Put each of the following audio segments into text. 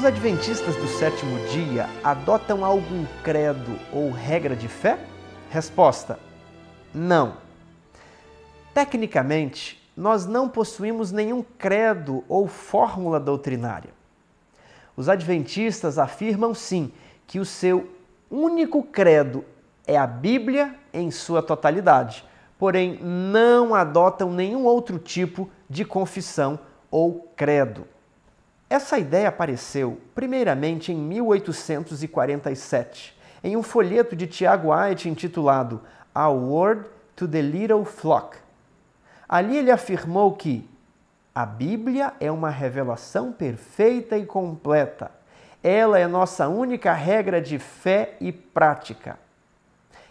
Os adventistas do sétimo dia adotam algum credo ou regra de fé? Resposta: não. Tecnicamente, nós não possuímos nenhum credo ou fórmula doutrinária. Os adventistas afirmam sim que o seu único credo é a Bíblia em sua totalidade, porém não adotam nenhum outro tipo de confissão ou credo. Essa ideia apareceu, primeiramente, em 1847, em um folheto de Tiago White intitulado A Word to the Little Flock. Ali ele afirmou que a Bíblia é uma revelação perfeita e completa. Ela é nossa única regra de fé e prática.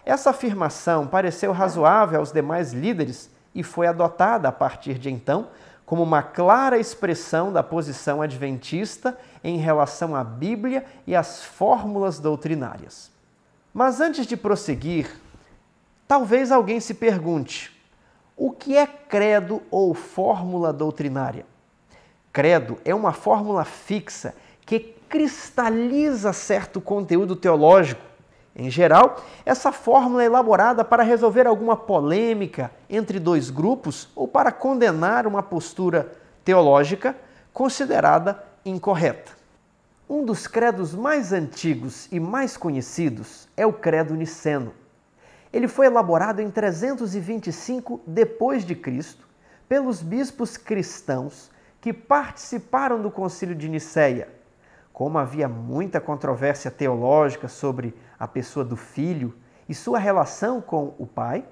Essa afirmação pareceu razoável aos demais líderes e foi adotada a partir de então como uma clara expressão da posição adventista em relação à Bíblia e às fórmulas doutrinárias. Mas antes de prosseguir, talvez alguém se pergunte: o que é credo ou fórmula doutrinária? Credo é uma fórmula fixa que cristaliza certo conteúdo teológico em geral, essa fórmula é elaborada para resolver alguma polêmica entre dois grupos ou para condenar uma postura teológica considerada incorreta. Um dos credos mais antigos e mais conhecidos é o Credo Niceno. Ele foi elaborado em 325 depois de Cristo pelos bispos cristãos que participaram do Concílio de Nicéia como havia muita controvérsia teológica sobre a pessoa do filho e sua relação com o pai,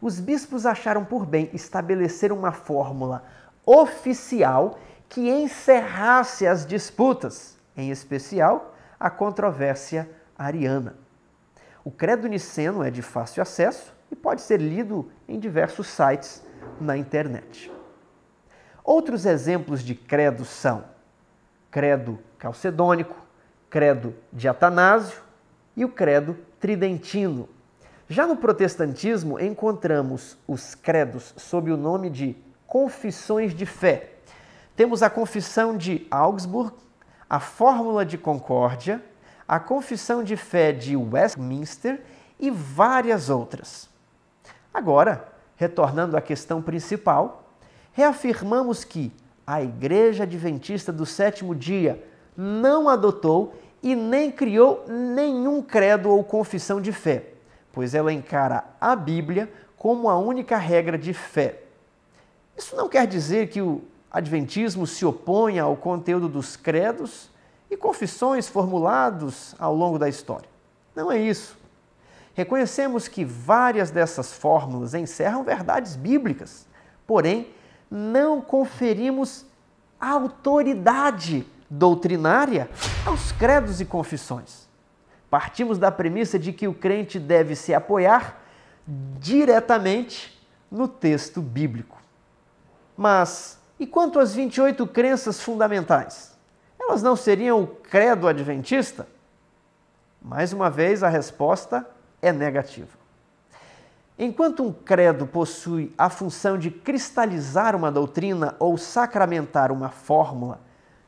os bispos acharam por bem estabelecer uma fórmula oficial que encerrasse as disputas, em especial a controvérsia ariana. O Credo Niceno é de fácil acesso e pode ser lido em diversos sites na internet. Outros exemplos de credo são Credo calcedônico, credo de Atanásio e o credo tridentino. Já no protestantismo encontramos os credos sob o nome de confissões de fé. Temos a confissão de Augsburg, a fórmula de concórdia, a confissão de fé de Westminster e várias outras. Agora, retornando à questão principal, reafirmamos que a Igreja Adventista do Sétimo Dia não adotou e nem criou nenhum credo ou confissão de fé, pois ela encara a Bíblia como a única regra de fé. Isso não quer dizer que o Adventismo se oponha ao conteúdo dos credos e confissões formulados ao longo da história. Não é isso. Reconhecemos que várias dessas fórmulas encerram verdades bíblicas, porém, não conferimos autoridade doutrinária aos credos e confissões. Partimos da premissa de que o crente deve se apoiar diretamente no texto bíblico. Mas e quanto às 28 crenças fundamentais? Elas não seriam o credo adventista? Mais uma vez, a resposta é negativa. Enquanto um credo possui a função de cristalizar uma doutrina ou sacramentar uma fórmula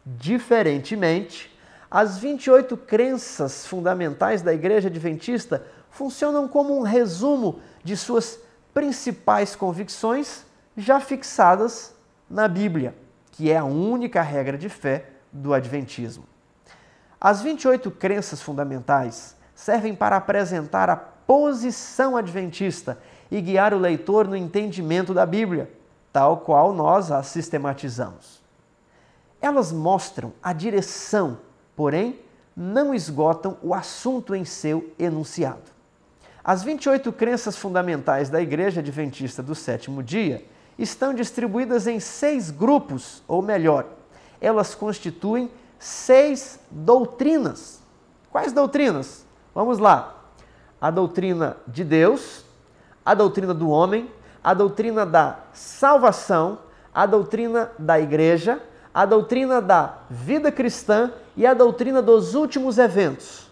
Diferentemente, as 28 crenças fundamentais da Igreja Adventista funcionam como um resumo de suas principais convicções já fixadas na Bíblia, que é a única regra de fé do Adventismo. As 28 crenças fundamentais servem para apresentar a posição adventista e guiar o leitor no entendimento da Bíblia, tal qual nós a sistematizamos. Elas mostram a direção, porém não esgotam o assunto em seu enunciado. As 28 crenças fundamentais da Igreja Adventista do Sétimo Dia estão distribuídas em seis grupos, ou melhor, elas constituem seis doutrinas. Quais doutrinas? Vamos lá. A doutrina de Deus, a doutrina do homem, a doutrina da salvação, a doutrina da igreja, a doutrina da vida cristã e a doutrina dos últimos eventos.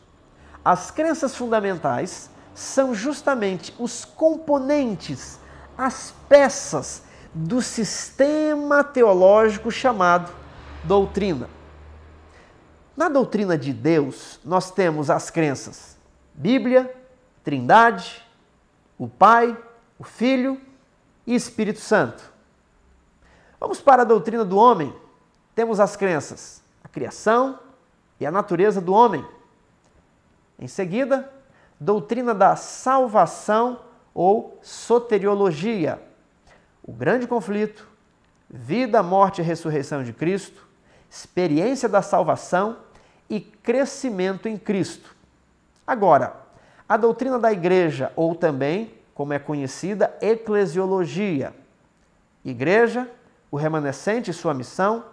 As crenças fundamentais são justamente os componentes, as peças do sistema teológico chamado doutrina. Na doutrina de Deus, nós temos as crenças Bíblia, Trindade, o Pai, o Filho e Espírito Santo. Vamos para a doutrina do homem. Temos as crenças, a criação e a natureza do homem. Em seguida, doutrina da salvação ou soteriologia. O grande conflito, vida, morte e ressurreição de Cristo, experiência da salvação e crescimento em Cristo. Agora, a doutrina da igreja, ou também, como é conhecida, eclesiologia. Igreja, o remanescente e sua missão,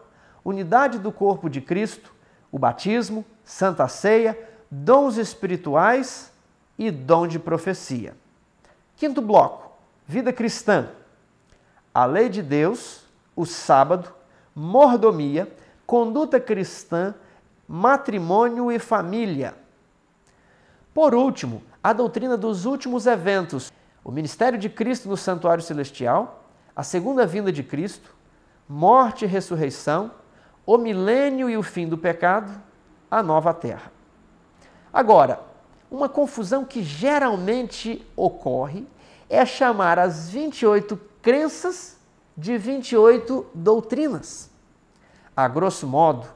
unidade do corpo de Cristo, o batismo, santa ceia, dons espirituais e dom de profecia. Quinto bloco: vida cristã. A lei de Deus, o sábado, mordomia, conduta cristã, matrimônio e família. Por último, a doutrina dos últimos eventos: o ministério de Cristo no santuário celestial, a segunda vinda de Cristo, morte e ressurreição, o milênio e o fim do pecado, a nova terra. Agora, uma confusão que geralmente ocorre é chamar as 28 crenças de 28 doutrinas. A grosso modo,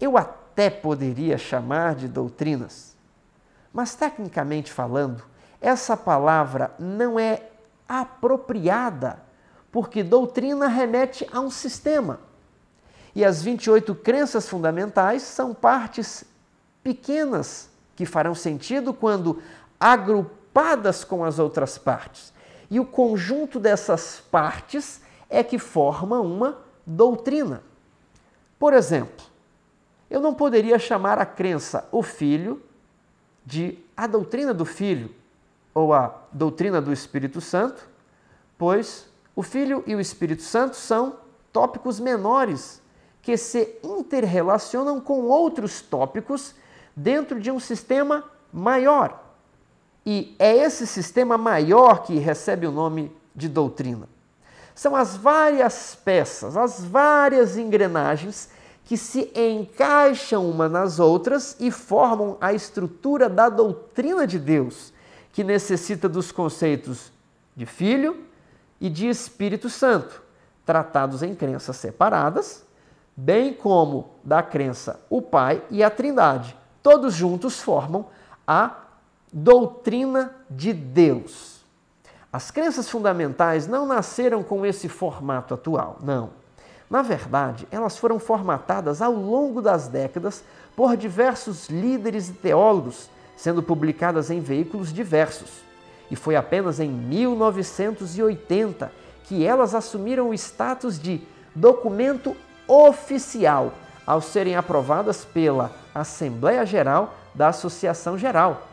eu até poderia chamar de doutrinas, mas tecnicamente falando, essa palavra não é apropriada, porque doutrina remete a um sistema e as 28 crenças fundamentais são partes pequenas que farão sentido quando agrupadas com as outras partes. E o conjunto dessas partes é que forma uma doutrina. Por exemplo, eu não poderia chamar a crença o filho de a doutrina do filho ou a doutrina do Espírito Santo, pois o filho e o Espírito Santo são tópicos menores que se interrelacionam com outros tópicos dentro de um sistema maior. E é esse sistema maior que recebe o nome de doutrina. São as várias peças, as várias engrenagens que se encaixam uma nas outras e formam a estrutura da doutrina de Deus, que necessita dos conceitos de Filho e de Espírito Santo, tratados em crenças separadas, bem como da crença o Pai e a Trindade. Todos juntos formam a doutrina de Deus. As crenças fundamentais não nasceram com esse formato atual, não. Na verdade, elas foram formatadas ao longo das décadas por diversos líderes e teólogos, sendo publicadas em veículos diversos. E foi apenas em 1980 que elas assumiram o status de documento oficial ao serem aprovadas pela Assembleia Geral da Associação Geral,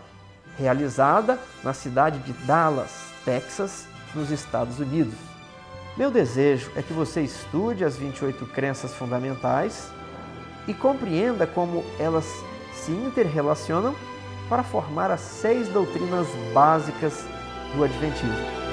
realizada na cidade de Dallas, Texas, nos Estados Unidos. Meu desejo é que você estude as 28 crenças fundamentais e compreenda como elas se interrelacionam para formar as seis doutrinas básicas do Adventismo.